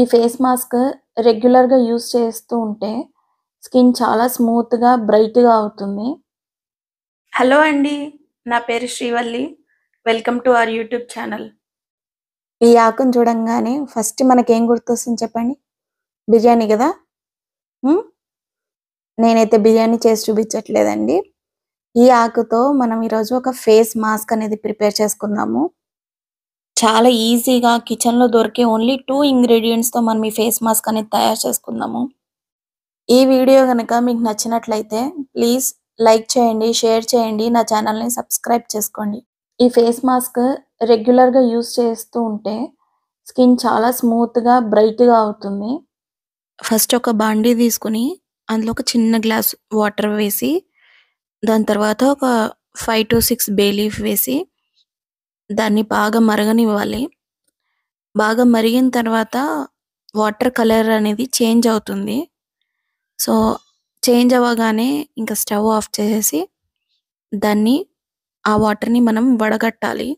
ఈ face mask రెగ్యులర్గా use చేస్తూ ఉంటే స్కిన్ చాలా స్మూత్గా బ్రైట్గా అవుతుంది హలో అండి నా పేరు Srivalli welcome to our YouTube channel ఈ ఆకును చూడంగానే ఫస్ట్ మనకేం గుర్తొస్తుంది చెప్పండి బిర్యానీ కదా నేనైతే బిర్యానీ చేసి చూపించట్లేదండి ఈ ఆకుతో మనం ఈరోజు ఒక ఫేస్ మాస్క్ అనేది ప్రిపేర్ చేసుకుందాము చాలా ఈజీగా కిచెన్లో దొరికే ఓన్లీ టూ ఇంగ్రీడియంట్స్తో మనం ఈ ఫేస్ మాస్క్ అనేది తయారు చేసుకుందాము ఈ వీడియో కనుక మీకు నచ్చినట్లయితే ప్లీజ్ లైక్ చేయండి షేర్ చేయండి నా ఛానల్ని సబ్స్క్రైబ్ చేసుకోండి ఈ ఫేస్ మాస్క్ రెగ్యులర్గా యూస్ చేస్తూ ఉంటే స్కిన్ చాలా స్మూత్గా బ్రైట్గా అవుతుంది ఫస్ట్ ఒక బాండీ తీసుకుని అందులో ఒక చిన్న గ్లాస్ వాటర్ వేసి దాని తర్వాత ఒక five to six bay leaf వేసి దాన్ని బాగా మరగనివ్వాలి బాగా మరిగిన తర్వాత వాటర్ కలర్ అనేది చేంజ్ అవుతుంది సో చేంజ్ అవ్వగానే ఇంకా స్టవ్ ఆఫ్ చేసేసి దాన్ని ఆ వాటర్ని మనం వడగట్టాలి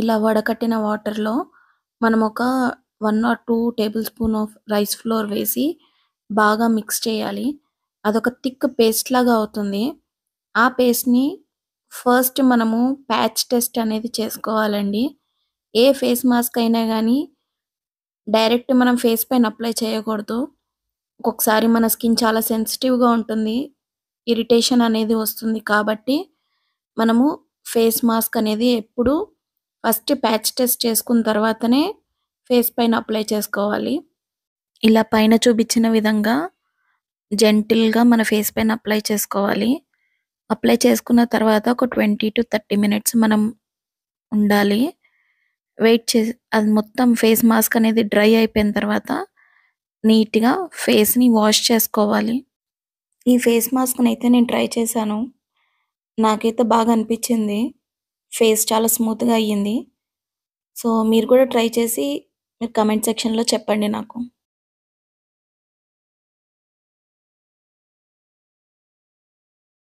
ఇలా వడకట్టిన వాటర్లో మనం ఒక one or two tablespoon of rice flour వేసి బాగా మిక్స్ చేయాలి అదొక థిక్ పేస్ట్ లాగా అవుతుంది ఆ పేస్ట్ని ఫస్ట్ మనము ప్యాచ్ టెస్ట్ అనేది చేసుకోవాలండి ఏ ఫేస్ మాస్క్ అయినా కానీ డైరెక్ట్ మనం ఫేస్ పైన అప్లై చేయకూడదు ఒక్కొక్కసారి మన స్కిన్ చాలా సెన్సిటివ్గా ఉంటుంది ఇరిటేషన్ అనేది వస్తుంది కాబట్టి మనము ఫేస్ మాస్క్ అనేది ఎప్పుడు ఫస్ట్ ప్యాచ్ టెస్ట్ చేసుకున్న తర్వాతనే ఫేస్ పైన అప్లై చేసుకోవాలి ఇలా పైన చూపించిన విధంగా జెంటిల్గా మన ఫేస్ పైన అప్లై చేసుకోవాలి అప్లై చేసుకున్న తర్వాత ఒక ట్వంటీ టు థర్టీ మినిట్స్ మనం ఉండాలి వెయిట్ చేసి అది మొత్తం ఫేస్ మాస్క్ అనేది డ్రై అయిపోయిన తర్వాత నీట్గా ఫేస్ని వాష్ చేసుకోవాలి ఈ ఫేస్ మాస్క్ని అయితే నేను ట్రై చేశాను నాకైతే బాగా అనిపించింది ఫేస్ చాలా స్మూత్గా అయ్యింది సో మీరు కూడా ట్రై చేసి మీరు కమెంట్ సెక్షన్లో చెప్పండి నాకు